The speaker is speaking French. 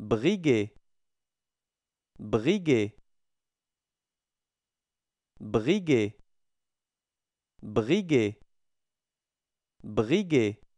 briguer briguer briguer briguer briguer